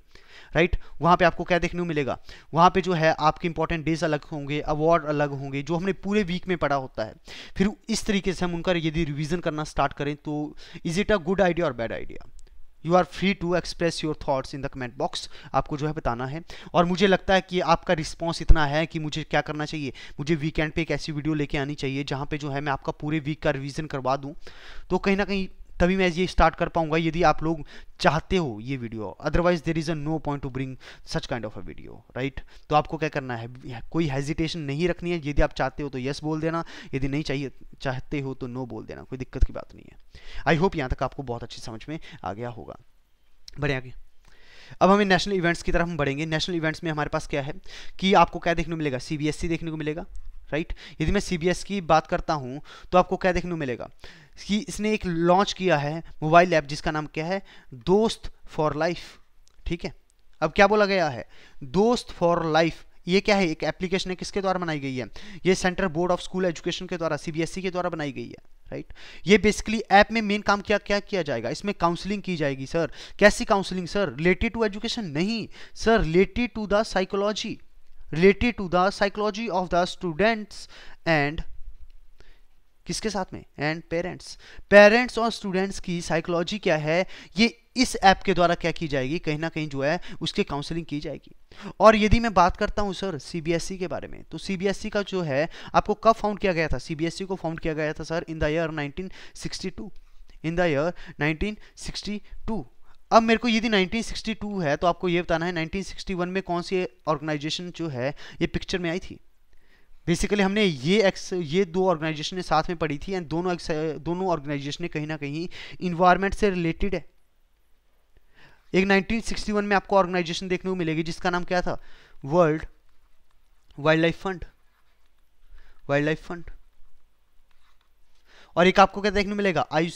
राइट वहाँ पे आपको क्या देखने को मिलेगा वहाँ पे जो है आपके इंपॉर्टेंट डेज अलग होंगे अवार्ड अलग होंगे जो हमने पूरे वीक में पढ़ा होता है फिर इस तरीके से हम उनका यदि रिविज़न करना स्टार्ट करें तो is it a good idea और bad idea you are free to express your thoughts in the comment box आपको जो है बताना है और मुझे लगता है कि आपका रिस्पॉन्स इतना है कि मुझे क्या करना चाहिए मुझे वीकेंड पे एक ऐसी वीडियो लेके आनी चाहिए जहाँ पे जो है मैं आपका पूरे वीक का रिविजन करवा दूँ तो कहीं ना कहीं तभी मैं ये स्टार्ट कर पाऊंगा यदि आप लोग चाहते हो ये video otherwise there is a no point to bring such kind of a video right तो आपको क्या करना है कोई हेजिटेशन नहीं रखनी है यदि आप चाहते हो तो येस बोल देना यदि नहीं चाहिए चाहते हो तो नो बोल देना कोई दिक्कत की बात नहीं है आई होप यहाँ तक आपको बहुत अच्छी समझ में आ गया होगा बड़े आगे अब हमें नेशनल इवेंट्स की तरफ हम बढ़ेंगे नेशनल इवेंट्स में हमारे पास क्या है कि आपको क्या देखने को मिलेगा सीबीएसई e देखने को मिलेगा राइट यदि मैं सी की बात करता हूँ तो आपको क्या देखने को मिलेगा कि इसने एक लॉन्च किया है मोबाइल ऐप जिसका नाम क्या है दोस्त फॉर लाइफ ठीक है अब क्या बोला गया है दोस्त फॉर लाइफ ये क्या है एक एप्लीकेशन है किसके द्वारा बनाई गई है ये centre board of school education के द्वारा सीबीएसई e के द्वारा बनाई गई है राइट ये बेसिकली ऐप में मेन काम क्या क्या किया जाएगा इसमें काउंसलिंग की जाएगी सर कैसी counselling sir related to education नहीं sir related to the psychology related to the psychology of the students and किसके साथ में एंड पेरेंट्स पेरेंट्स और स्टूडेंट्स की साइकोलॉजी क्या है ये इस ऐप के द्वारा क्या की जाएगी कहीं ना कहीं जो है उसके काउंसलिंग की जाएगी और यदि मैं बात करता हूं सर सीबीएसई के बारे में तो सीबीएसई e का जो है आपको कब फाउंड किया गया था सीबीएसई e को फाउंड किया गया था sir in the year 1962 in the year 1962 अब मेरे को यदि 1962 है तो आपको ये बताना है 1961 में कौन सी ऑर्गेनाइजेशन जो है ये पिक्चर में आई थी बेसिकली हमने ये एक्स ये दो ऑर्गेनाइजेशन ने साथ में पढ़ी थी एंड दोनों दोनों ऑर्गेनाइजेशन ने कहीं ना कहीं इन्वायरमेंट से रिलेटेड है एक 1961 में आपको ऑर्गेनाइजेशन देखने को मिलेगी जिसका नाम क्या था world wild life fund wild life fund और एक आपको क्या देखने मिलेगा I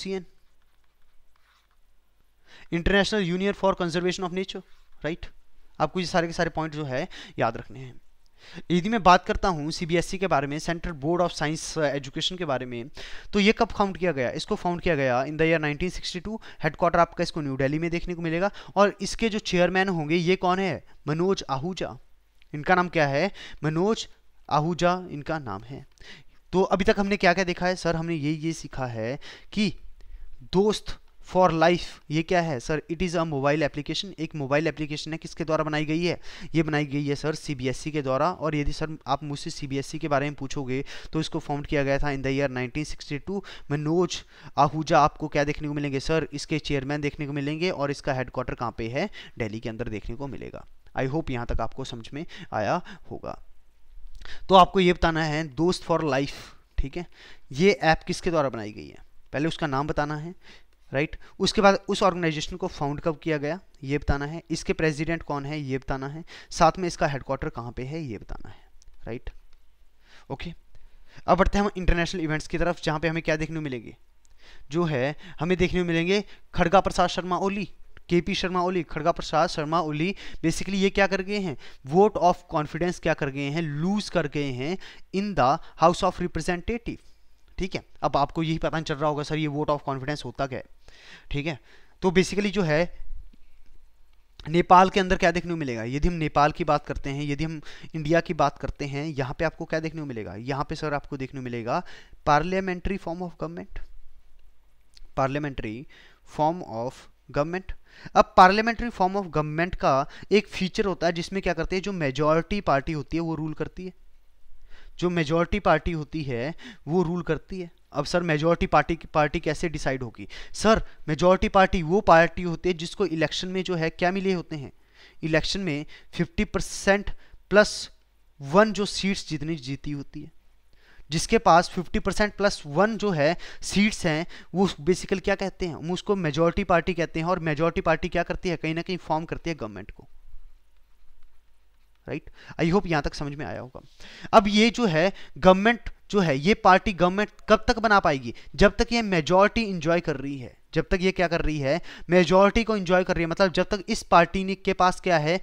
international union for conservation of nature right आपको ये सारे के सारे पॉइंट जो है याद रखने हैं यदि मैं बात करता हूँ सीबीएसई e के बारे में central board of science education के बारे में तो ये कब फाउंड किया गया इसको फाउंड किया गया इन द ईयर 1962 हेडक्वार्टर आपका इसको न्यू दिल्ली में देखने को मिलेगा और इसके जो चेयरमैन होंगे ये कौन है मनोज आहूजा इनका नाम क्या है मनोज आहूजा इनका नाम है तो अभी तक हमने क्या क्या देखा है सर हमने ये ये सीखा है कि दोस्त फॉर लाइफ ये क्या है sir it is a mobile application एक मोबाइल एप्लीकेशन है किसके द्वारा बनाई गई है ये बनाई गई है सर सी e के द्वारा और यदि सर आप मुझसे ई e के बारे में पूछोगे तो इसको फॉर्म किया गया था in the year 1962 Manoj Ahuja आपको क्या देखने को मिलेंगे सर इसके चेयरमैन देखने को मिलेंगे और इसका हेडक्वार्टर कहाँ पे है डेली के अंदर देखने को मिलेगा आई होप यहाँ तक आपको समझ में आया होगा तो आपको ये बताना है दोस्त फॉर लाइफ ठीक है ये ऐप किसके द्वारा बनाई गई है पहले उसका नाम बताना है राइट right? उसके बाद उस ऑर्गेनाइजेशन को फाउंड कब किया गया ये बताना है इसके प्रेसिडेंट कौन है ये बताना है साथ में इसका हेडक्वार्टर कहाँ पे है ये बताना है राइट right? Okay okay? अब बढ़ते हैं हम इंटरनेशनल इवेंट्स की तरफ जहाँ पे हमें क्या देखने को मिलेंगे जो है हमें देखने को मिलेंगे Khadga Prasad Sharma Oli K P Sharma Oli Khadga Prasad Sharma Oli basically ये क्या कर गए हैं वोट ऑफ कॉन्फिडेंस क्या कर गए हैं लूज कर गए हैं in the house of representative ठीक है अब आपको यही पता नहीं चल रहा होगा सर ये वोट ऑफ कॉन्फिडेंस होता क्या है ठीक है तो बेसिकली जो है नेपाल के अंदर क्या देखने को मिलेगा यदि हम नेपाल की बात करते हैं यदि हम इंडिया की बात करते हैं यहाँ पे आपको क्या देखने को मिलेगा यहाँ पे सर आपको देखने को मिलेगा parliamentary form of government parliamentary form of government अब पार्लियामेंट्री फॉर्म ऑफ गवर्नमेंट का एक फीचर होता है जिसमें क्या करते हैं जो मेजोरिटी पार्टी होती है वो रूल करती है जो मेजोरिटी पार्टी होती है वो रूल करती है अब सर मेजोरिटी पार्टी की पार्टी कैसे डिसाइड होगी सर मेजोरिटी पार्टी वो पार्टी होती है जिसको इलेक्शन में जो है क्या मिले होते हैं इलेक्शन में 50 परसेंट प्लस वन जो सीट्स जितनी जीती होती है जिसके पास 50 परसेंट प्लस वन जो है सीट्स हैं वो बेसिकल क्या कहते हैं उसको मेजोरिटी पार्टी कहते हैं और मेजोरिटी पार्टी क्या करती है कहीं ना कहीं फॉर्म करती है गवर्नमेंट को राइट आई होप यहां तक समझ में आया होगा अब ये जो है गवर्नमेंट जो है ये पार्टी गवर्नमेंट कब तक बना पाएगी जब तक ये मेजोरिटी इंजॉय कर रही है जब तक ये क्या कर रही है मेजोरिटी को इंजॉय कर रही है मतलब जब तक इस पार्टी ने के पास क्या है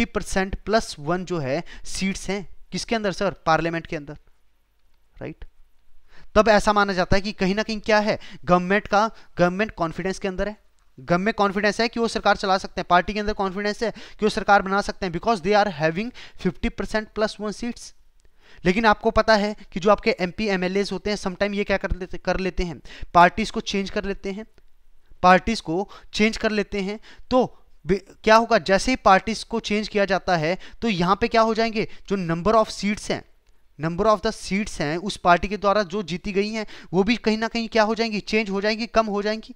50 परसेंट प्लस वन जो है सीट्स हैं किसके अंदर सर पार्लियामेंट के अंदर राइट तब ऐसा माना जाता है कि कहीं ना कहीं क्या है गवर्नमेंट का गवर्नमेंट कॉन्फिडेंस के अंदर है गवर्नमेंट कॉन्फिडेंस है कि वो सरकार चला सकते हैं पार्टी के अंदर कॉन्फिडेंस है कि वो सरकार बना सकते हैं because they are having 50 percent plus one seats लेकिन आपको पता है कि जो आपके एम पी होते हैं समटाइम ये क्या कर लेते कर लेते हैं पार्टीज़ को चेंज कर लेते हैं पार्टीज़ को चेंज कर लेते हैं तो क्या होगा जैसे ही पार्टीज़ को चेंज किया जाता है तो यहाँ पे क्या हो जाएंगे जो नंबर ऑफ सीट्स हैं नंबर ऑफ द सीट्स हैं उस पार्टी के द्वारा जो जीती गई हैं वो भी कहीं ना कहीं क्या हो जाएंगी चेंज हो जाएंगी कम हो जाएंगी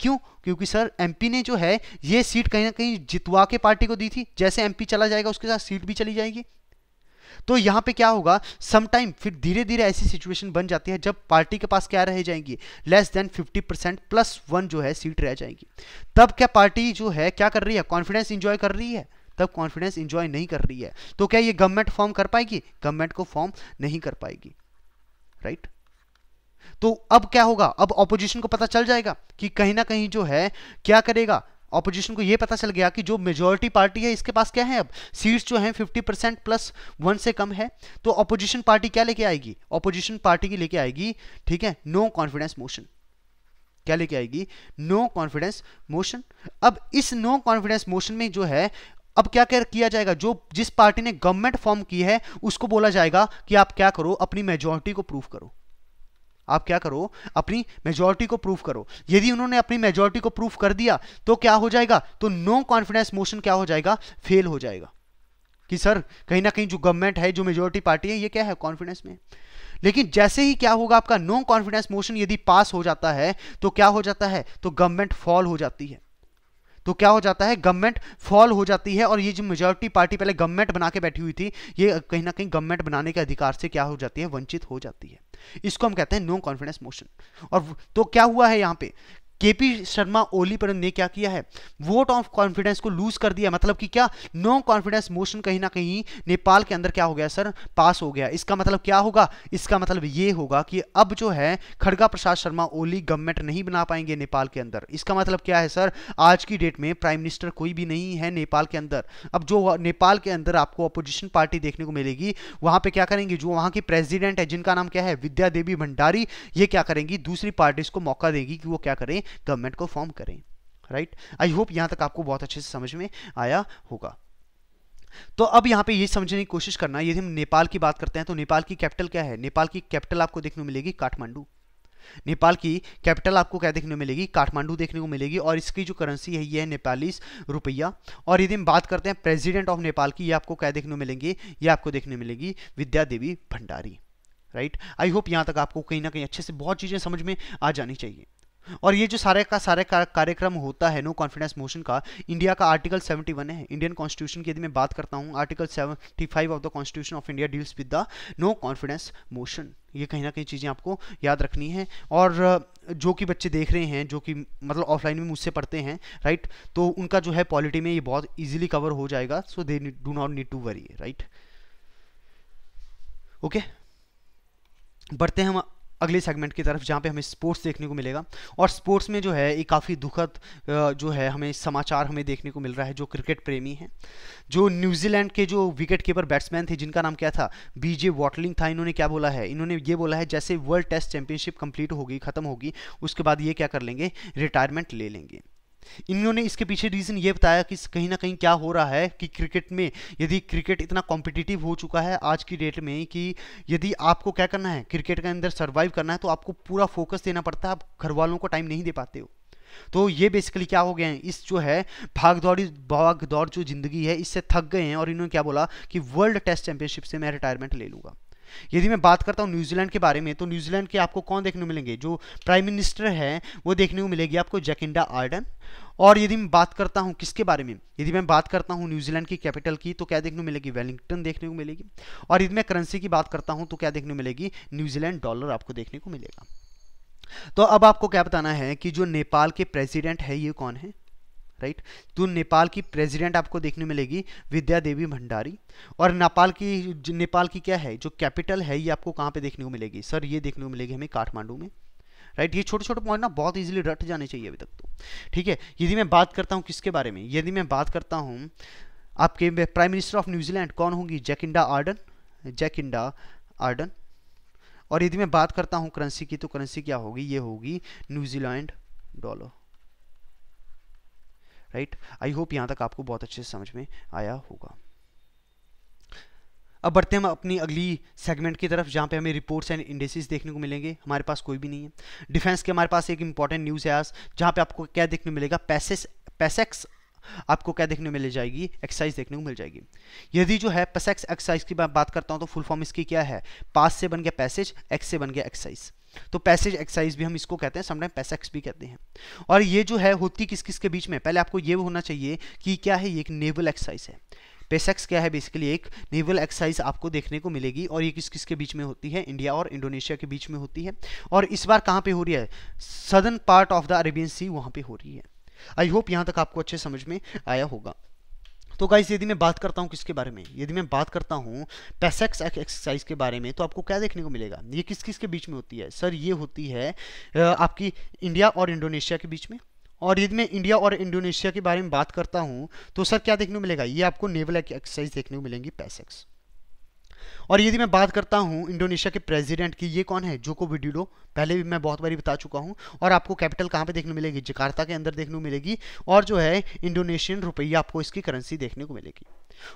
क्यों क्योंकि सर एमपी ने जो है ये सीट कहीं ना कहीं जितवा के पार्टी को दी थी जैसे एमपी चला जाएगा उसके साथ सीट भी चली जाएगी तो यहां पे क्या होगा समटाइम फिर धीरे धीरे ऐसी सिचुएशन बन जाती है जब पार्टी के पास क्या रह जाएंगी less than 50 percent plus one जो है सीट रह जाएगी तब क्या पार्टी जो है क्या कर रही है कॉन्फिडेंस इंजॉय कर रही है तब कॉन्फिडेंस इंजॉय नहीं कर रही है तो क्या ये गवर्नमेंट फॉर्म कर पाएगी गवर्नमेंट को फॉर्म नहीं कर पाएगी राइट right? तो अब क्या होगा अब ऑपोजिशन को पता चल जाएगा कि कहीं ना कहीं जो है क्या करेगा ऑपोजिशन को यह पता चल गया कि जो मेजोरिटी पार्टी है इसके पास क्या है अब सीट्स जो हैं 50 परसेंट प्लस वन से कम है तो ऑपोजिशन पार्टी क्या लेके आएगी ऑपोजिशन पार्टी की लेके आएगी ठीक है नो कॉन्फिडेंस मोशन क्या लेके आएगी नो कॉन्फिडेंस मोशन अब इस नो कॉन्फिडेंस मोशन में जो है अब क्या कर किया जाएगा जो जिस पार्टी ने गवर्नमेंट फॉर्म की है उसको बोला जाएगा कि आप क्या करो अपनी मेजोरिटी को प्रूफ करो आप क्या करो अपनी मेजोरिटी को प्रूफ करो यदि उन्होंने अपनी मेजोरिटी को प्रूफ कर दिया तो क्या हो जाएगा तो नो कॉन्फिडेंस मोशन क्या हो जाएगा फेल हो जाएगा कि सर कहीं ना कहीं जो गवर्नमेंट है जो मेजोरिटी पार्टी है ये क्या है कॉन्फिडेंस में लेकिन जैसे ही क्या होगा आपका नो कॉन्फिडेंस मोशन यदि पास हो जाता है तो क्या हो जाता है तो गवर्नमेंट फॉल हो जाती है तो क्या हो जाता है गवर्नमेंट फॉल हो जाती है और ये जो मेजोरिटी पार्टी पहले गवर्नमेंट बना के बैठी हुई थी ये कहीं ना कहीं गवर्नमेंट बनाने के अधिकार से क्या हो जाती है वंचित हो जाती है इसको हम कहते हैं नो कॉन्फिडेंस मोशन और तो क्या हुआ है यहां पे केपी शर्मा ओली पर ने क्या किया है वोट ऑफ कॉन्फिडेंस को लूज कर दिया मतलब कि क्या नो कॉन्फिडेंस मोशन कहीं ना कहीं नेपाल के अंदर क्या हो गया सर पास हो गया इसका मतलब क्या होगा इसका मतलब ये होगा कि अब जो है खड़गा प्रसाद शर्मा ओली गवर्नमेंट नहीं बना पाएंगे नेपाल के अंदर इसका मतलब क्या है सर आज की डेट में प्राइम मिनिस्टर कोई भी नहीं है नेपाल के अंदर अब जो नेपाल के अंदर आपको अपोजिशन पार्टी देखने को मिलेगी वहां पर क्या करेंगे जो वहां की प्रेजिडेंट है जिनका नाम क्या है विद्या देवी भंडारी ये क्या करेंगी दूसरी पार्टीज को मौका देगी कि वो क्या करें गवर्नमेंट को फॉर्म करें राइट आई होप यहां तक आपको बहुत अच्छे से समझ में आया होगा तो अब यहां पे ये समझने की कोशिश करना यदि हम नेपाल की बात करते हैं तो नेपाल की कैपिटल क्या है नेपाल की कैपिटल आपको देखने को मिलेगी काठमांडू नेपाल की कैपिटल आपको क्या देखने को मिलेगी काठमांडू देखने को मिलेगी और इसकी जो करेंसी है ये है नेपाली रुपया और यदि हम बात करते हैं प्रेसिडेंट ऑफ नेपाल की ये आपको क्या देखने को मिलेंगे ये आपको देखने मिलेगी Vidya Devi Bhandari right I hope यहां तक आपको कहीं ना कहीं अच्छे से बहुत चीज़ें समझ में आ जानी चाहिए और ये जो सारे का सारे का, कार्यक्रम होता है नो कॉन्फिडेंस मोशन का इंडिया का आर्टिकल 71 है इंडियन कॉन्स्टिट्यूशन की यदि मैं बात करता हूँ article 75 five of the constitution of India deals with the no confidence motion ये कहीं ना कहीं चीज़ें आपको याद रखनी है और जो कि बच्चे देख रहे हैं जो कि मतलब ऑफलाइन में मुझसे पढ़ते हैं राइट तो उनका जो है पॉलिटी में ये बहुत ईजिली कवर हो जाएगा so they do not need to worry right okay बढ़ते हैं हम अगले सेगमेंट की तरफ जहाँ पे हमें स्पोर्ट्स देखने को मिलेगा और स्पोर्ट्स में जो है एक काफ़ी दुखद जो है हमें समाचार हमें देखने को मिल रहा है जो क्रिकेट प्रेमी हैं जो न्यूजीलैंड के जो विकेट कीपर बैट्समैन थे जिनका नाम क्या था बीजे वॉटलिंग था इन्होंने क्या बोला है इन्होंने ये बोला है जैसे वर्ल्ड टेस्ट चैंपियनशिप कंप्लीट होगी खत्म होगी उसके बाद ये क्या कर लेंगे रिटायरमेंट ले लेंगे इन्होंने इसके पीछे रीज़न ये बताया कि कहीं ना कहीं क्या हो रहा है कि क्रिकेट में यदि क्रिकेट इतना कॉम्पिटिटिव हो चुका है आज की डेट में कि यदि आपको क्या करना है क्रिकेट के अंदर सर्वाइव करना है तो आपको पूरा फोकस देना पड़ता है आप घर वालों को टाइम नहीं दे पाते हो तो ये बेसिकली क्या हो गए हैं इस जो है भाग दौड़ी भाग दौड़ जो जिंदगी है इससे थक गए हैं और इन्होंने क्या बोला कि वर्ल्ड टेस्ट चैंपियनशिप से मैं रिटायरमेंट ले लूंगा यदि मैं बात करता हूँ न्यूजीलैंड के बारे में तो न्यूजीलैंड के आपको कौन देखने को मिलेंगे जो प्राइम मिनिस्टर है वो देखने को मिलेगी आपको जैकिंडा आर्डन और यदि मैं बात करता हूँ किसके बारे में यदि मैं बात करता हूँ न्यूजीलैंड की कैपिटल की तो क्या देखने को मिलेगी वेलिंगटन देखने को मिलेगी और यदि मैं करेंसी की बात करता हूँ तो क्या देखने को मिलेगी न्यूजीलैंड डॉलर आपको देखने को मिलेगा तो अब आपको क्या बताना है कि जो नेपाल के प्रेसिडेंट है ये कौन है राइट तो नेपाल की प्रेसिडेंट आपको देखने मिलेगी विद्या देवी भंडारी और नेपाल की नेपाल की क्या है जो कैपिटल है ये आपको कहाँ पे देखने को मिलेगी सर ये देखने को मिलेगी हमें काठमांडू में राइट ये छोटे छोटे पॉइंट ना बहुत इजीली रट जाने चाहिए अभी तक तो ठीक है यदि मैं बात करता हूँ किसके बारे में यदि मैं बात करता हूँ आपके प्राइम मिनिस्टर ऑफ न्यूजीलैंड कौन होंगी जैकिंडा आर्डन जैकिंडा आर्डन और यदि मैं बात करता हूँ करेंसी की तो करेंसी क्या होगी ये होगी New Zealand dollar right I hope यहाँ तक आपको बहुत अच्छे से समझ में आया होगा अब बढ़ते हैं हम अपनी अगली सेगमेंट की तरफ जहाँ पे हमें रिपोर्ट्स एंड इंडेसिस देखने को मिलेंगे हमारे पास कोई भी नहीं है डिफेंस के हमारे पास एक इंपॉर्टेंट न्यूज़ है आज जहाँ पे आपको क्या देखने मिलेगा पैसेस पैसेक्स आपको क्या देखने मिल जाएगी एक्साइज देखने को मिल जाएगी यदि जो है पैसेक्स एक्साइज की बात करता हूँ तो फुल फॉर्म इसकी क्या है पास से बन गया पैसेज एक्स से बन गया एक्साइज तो पैसेज एक्साइज भी हम इसको कहते हैं समटाइम पैसेक्स भी कहते हैं और ये जो है होती किस किस के बीच में पहले आपको ये होना चाहिए कि क्या है ये एक नेवल एक्साइज है पेसेक्स क्या है बेसिकली एक नेवल एक्साइज आपको देखने को मिलेगी और ये किस किस के बीच में होती है इंडिया और इंडोनेशिया के बीच में होती है और इस बार कहाँ पे हो रही है southern part of the Arabian sea वहाँ पे हो रही है आई होप यहाँ तक आपको अच्छे समझ में आया होगा तो गाइज यदि मैं बात करता हूँ किसके बारे में यदि मैं बात करता हूँ पैसेक्स एक्सरसाइज के बारे में तो आपको क्या देखने को मिलेगा ये किस किस के बीच में होती है सर ये होती है आपकी इंडिया और इंडोनेशिया के बीच में और यदि मैं इंडिया और इंडोनेशिया के बारे में बात करता हूँ तो सर क्या देखने को मिलेगा ये आपको नेवल एक्सरसाइज देखने को मिलेंगी पैसेक्स और यदि मैं बात करता हूँ इंडोनेशिया के प्रेसिडेंट की ये कौन है जोको विडिडो पहले भी मैं बहुत बारी बता चुका हूँ और आपको कैपिटल कहाँ पे देखने मिलेगी जकार्ता के अंदर देखने को मिलेगी और जो है इंडोनेशियन रुपया आपको इसकी करेंसी देखने को मिलेगी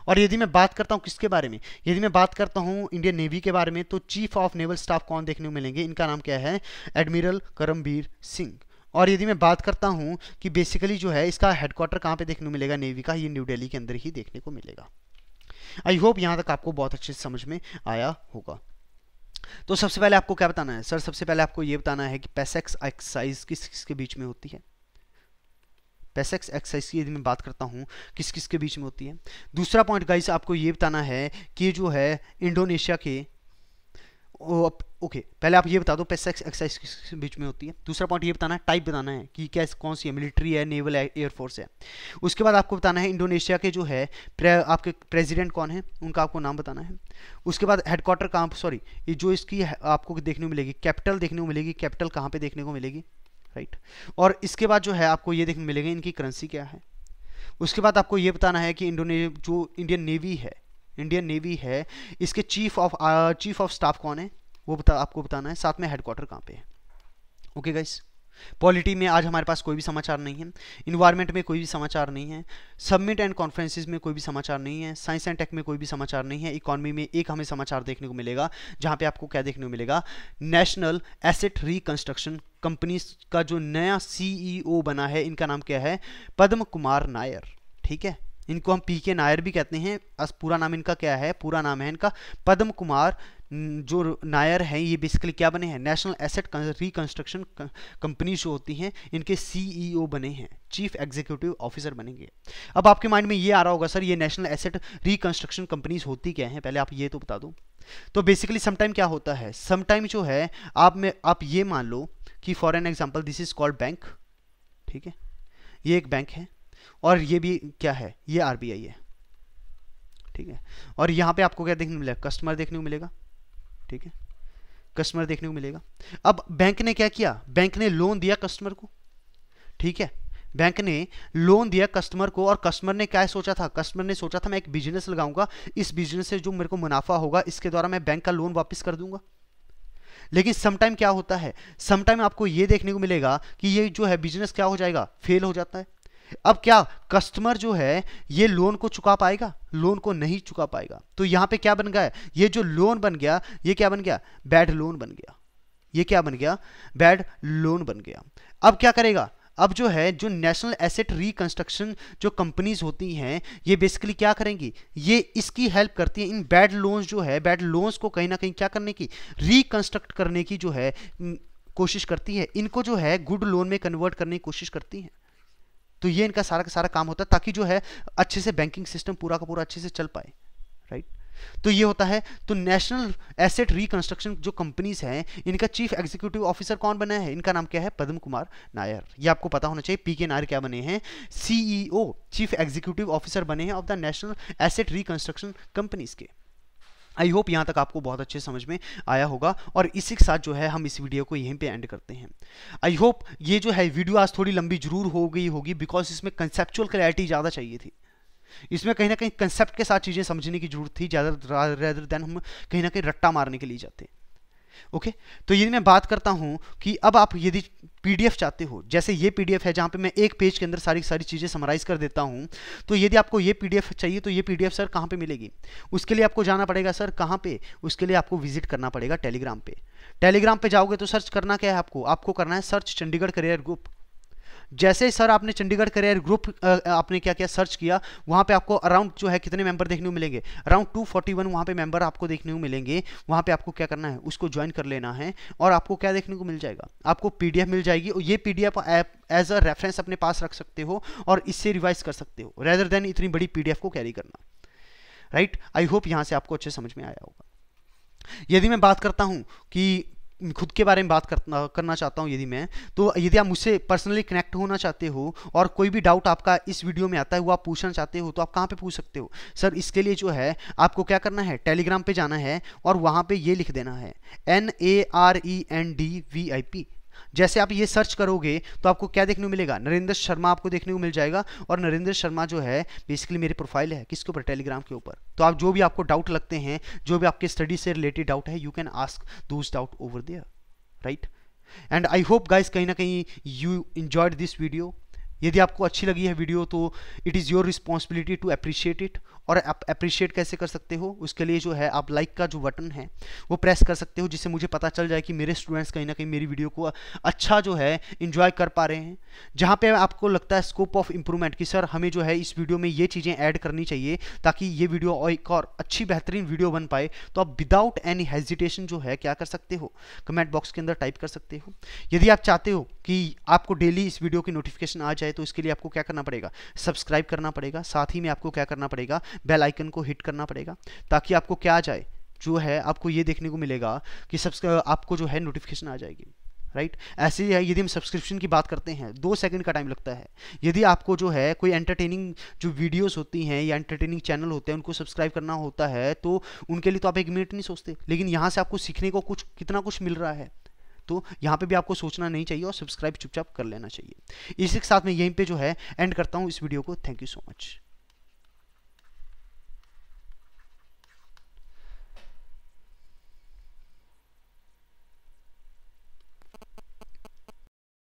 और यदि मैं बात करता हूँ किसके बारे में यदि मैं बात करता हूँ इंडियन नेवी के बारे में तो चीफ ऑफ नेवल स्टाफ कौन देखने को मिलेंगे इनका नाम क्या है एडमिरल करमबीर सिंह और यदि मैं बात करता हूँ कि बेसिकली जो है इसका हेडक्वार्टर कहाँ पे देखने को मिलेगा नेवी का ये न्यू डेली के अंदर ही देखने को मिलेगा आई होप यहाँ तक आपको बहुत अच्छे से समझ में आया होगा तो सबसे पहले आपको क्या बताना है सर सबसे पहले आपको यह बताना है कि पैसेक्स एक्सरसाइज किस किसके बीच में होती है पैसेक्स एक्सरसाइज की यदि मैं बात करता हूँ किस किसके बीच में होती है दूसरा पॉइंट गाइस आपको ये बताना है कि जो है इंडोनेशिया के ओके पहले आप ये बता दो पैसा एक्सरसाइज किस बीच में होती है दूसरा पॉइंट ये बताना है टाइप बताना है कि क्या कौन सी है मिलिट्री है नेवल है एयरफोर्स है उसके बाद आपको बताना है इंडोनेशिया के जो है प्रे, आपके प्रेसिडेंट कौन है उनका आपको नाम बताना है उसके बाद हेडक्वार्टर कहाँ सॉरी ये जो इसकी आपको देखने को मिलेगी कैपिटल देखने को मिलेगी कैपिटल कहाँ पर देखने को मिलेगी राइट और इसके बाद जो है आपको ये देखने मिलेगा इनकी करेंसी क्या है उसके बाद आपको ये बताना है कि इंडोने जो इंडियन नेवी है इंडियन नेवी है इसके chief of chief of staff कौन है वो बता आपको बताना है साथ में हेडक्वार्टर कहाँ पे है ओके गाइस पॉलिटी में आज हमारे पास कोई भी समाचार नहीं है इन्वायरमेंट में कोई भी समाचार नहीं है सबमिट एंड कॉन्फ्रेंसिस में कोई भी समाचार नहीं है साइंस एंड टेक में कोई भी समाचार नहीं है इकॉनमी में एक हमें समाचार देखने को मिलेगा जहाँ पे आपको क्या देखने को मिलेगा नेशनल एसेट रिकंस्ट्रक्शन कंपनी का जो नया सीईओ e बना है इनका नाम क्या है पद्म कुमार नायर ठीक है इनको हम पी के नायर भी कहते हैं अस पूरा नाम इनका क्या है पूरा नाम है इनका पद्म कुमार जो नायर हैं ये बेसिकली क्या बने हैं नेशनल एसेट रिकंस्ट्रक्शन कंपनीज जो होती हैं इनके सीईओ e बने हैं चीफ एग्जीक्यूटिव ऑफिसर बनेंगे अब आपके माइंड में ये आ रहा होगा सर ये नेशनल एसेट रिकंस्ट्रक्शन कंपनीज होती क्या हैं पहले आप ये तो बता दो तो बेसिकली समटाइम क्या होता है समटाइम जो है आप में आप ये मान लो कि for an example this is called bank ठीक है ये एक बैंक है और ये भी क्या है ये आर है ठीक है और यहाँ पे आपको क्या देखने को मिलेगा कस्टमर देखने को मिलेगा ठीक है कस्टमर देखने को मिलेगा अब बैंक ने क्या किया बैंक ने लोन दिया कस्टमर को ठीक है बैंक ने लोन दिया कस्टमर को और कस्टमर ने क्या सोचा था कस्टमर ने सोचा था मैं एक बिजनेस लगाऊंगा इस बिजनेस से जो मेरे को मुनाफा होगा इसके द्वारा मैं बैंक का लोन वापस कर दूंगा लेकिन समटाइम क्या होता है समटाइम आपको ये देखने को मिलेगा कि ये जो है बिजनेस क्या हो जाएगा फेल हो जाता है अब क्या कस्टमर जो है ये लोन को चुका पाएगा लोन को नहीं चुका पाएगा तो यहां पे क्या बन गया है ये जो लोन बन गया ये क्या बन गया बैड लोन बन गया ये क्या बन गया बैड लोन बन गया अब क्या करेगा अब जो है जो नेशनल एसेट रिकंस्ट्रक्शन जो कंपनीज होती हैं ये बेसिकली क्या करेंगी ये इसकी हेल्प करती है इन बैड लोन्स जो है बैड लोन्स को कहीं ना कहीं क्या करने की रिकंस्ट्रक्ट करने की जो है कोशिश करती है इनको जो है गुड लोन में कन्वर्ट करने की कोशिश करती है तो ये इनका सारा का सारा काम होता है ताकि जो है अच्छे से बैंकिंग सिस्टम पूरा का पूरा अच्छे से चल पाए राइट तो ये होता है तो नेशनल एसेट रिकंस्ट्रक्शन जो कंपनीज हैं इनका चीफ एग्जीक्यूटिव ऑफिसर कौन बना है इनका नाम क्या है पद्म कुमार नायर ये आपको पता होना चाहिए पी के नायर क्या बने हैं सीईओ चीफ एग्जीक्यूटिव ऑफिसर बने हैं of the national asset reconstruction companies के आई होप यहाँ तक आपको बहुत अच्छे समझ में आया होगा और इसी के साथ जो है हम इस वीडियो को यहीं पे एंड करते हैं आई होप ये जो है वीडियो आज थोड़ी लंबी जरूर हो गई होगी बिकॉज इसमें कंसेप्चुअल क्लैरिटी ज़्यादा चाहिए थी इसमें कहीं ना कहीं कंसेप्ट के साथ चीज़ें समझने की जरूरत थी ज़्यादा रेदर देन हम कहीं ना कहीं रट्टा मारने के लिए जाते ओके okay? तो यदि मैं बात करता हूँ कि अब आप यदि पीडीएफ चाहते हो जैसे ये पीडीएफ है जहाँ पे मैं एक पेज के अंदर सारी सारी चीज़ें समराइज कर देता हूँ तो यदि आपको ये पीडीएफ चाहिए तो ये पीडीएफ सर कहाँ पे मिलेगी उसके लिए आपको जाना पड़ेगा सर कहाँ पे उसके लिए आपको विजिट करना पड़ेगा टेलीग्राम पे टेलीग्राम पे जाओगे तो सर्च करना क्या है आपको आपको करना है सर्च चंडीगढ़ करियर ग्रुप जैसे सर आपने चंडीगढ़ करियर ग्रुप आपने क्या किया सर्च किया वहाँ पे आपको अराउंड जो है कितने मेंबर देखने को मिलेंगे अराउंड 241 फोर्टी वहाँ पर मेंबर आपको देखने को मिलेंगे वहाँ पे आपको क्या करना है उसको ज्वाइन कर लेना है और आपको क्या देखने को मिल जाएगा आपको पी मिल जाएगी और ये P app as a reference अपने पास रख सकते हो और इससे रिवाइज कर सकते हो रेदर देन इतनी बड़ी पी को कैरी करना राइट आई होप यहाँ से आपको अच्छे समझ में आया होगा यदि मैं बात करता हूं कि खुद के बारे में बात करना करना चाहता हूँ यदि मैं तो यदि आप मुझसे पर्सनली कनेक्ट होना चाहते हो और कोई भी डाउट आपका इस वीडियो में आता है वो आप पूछना चाहते हो तो आप कहाँ पे पूछ सकते हो सर इसके लिए जो है आपको क्या करना है टेलीग्राम पे जाना है और वहाँ पे ये लिख देना है N A R E N D V I P जैसे आप ये सर्च करोगे तो आपको क्या देखने को मिलेगा नरेंद्र शर्मा आपको देखने को मिल जाएगा और नरेंद्र शर्मा जो है बेसिकली मेरी प्रोफाइल है किसके ऊपर टेलीग्राम के ऊपर तो आप जो भी आपको डाउट लगते हैं जो भी आपके स्टडी से रिलेटेड डाउट है you can ask those doubt over there right and I hope guys कहीं ना कहीं यू इंजॉयड दिस वीडियो यदि आपको अच्छी लगी है वीडियो तो it is your responsibility to appreciate it और आप अप्रिशिएट कैसे कर सकते हो उसके लिए जो है आप लाइक का जो बटन है वो प्रेस कर सकते हो जिससे मुझे पता चल जाए कि मेरे स्टूडेंट्स कहीं ना कहीं मेरी वीडियो को अच्छा जो है इन्जॉय कर पा रहे हैं जहाँ पे आपको लगता है स्कोप ऑफ इम्प्रूवमेंट कि सर हमें जो है इस वीडियो में ये चीज़ें ऐड करनी चाहिए ताकि ये वीडियो और एक और अच्छी बेहतरीन वीडियो बन पाए तो आप विदाउट एनी हेजिटेशन जो है क्या कर सकते हो कमेंट बॉक्स के अंदर टाइप कर सकते हो यदि आप चाहते हो कि आपको डेली इस वीडियो की नोटिफिकेशन आ जाए जाए तो इसके लिए आपको क्या करना पड़ेगा सब्सक्राइब करना पड़ेगा साथ ही में आपको क्या करना पड़ेगा बेल आइकन को हिट करना पड़ेगा ताकि आपको क्या आ जाए जो है आपको ये देखने को मिलेगा कि आपको जो है नोटिफिकेशन आ जाएगी राइट right? ऐसे ही है यदि हम सब्सक्रिप्शन की बात करते हैं दो सेकंड का टाइम लगता है यदि आपको जो है कोई एंटरटेनिंग जो वीडियोस होती हैं या एंटरटेनिंग चैनल होते हैं उनको सब्सक्राइब करना होता है तो उनके लिए तो आप एक मिनट नहीं सोचते लेकिन यहाँ से आपको सीखने को कुछ कितना कुछ मिल रहा है तो यहाँ पे भी आपको सोचना नहीं चाहिए और सब्सक्राइब चुपचाप कर लेना चाहिए इसी के साथ में यहीं पे जो है एंड करता हूँ इस वीडियो को थैंक यू सो मच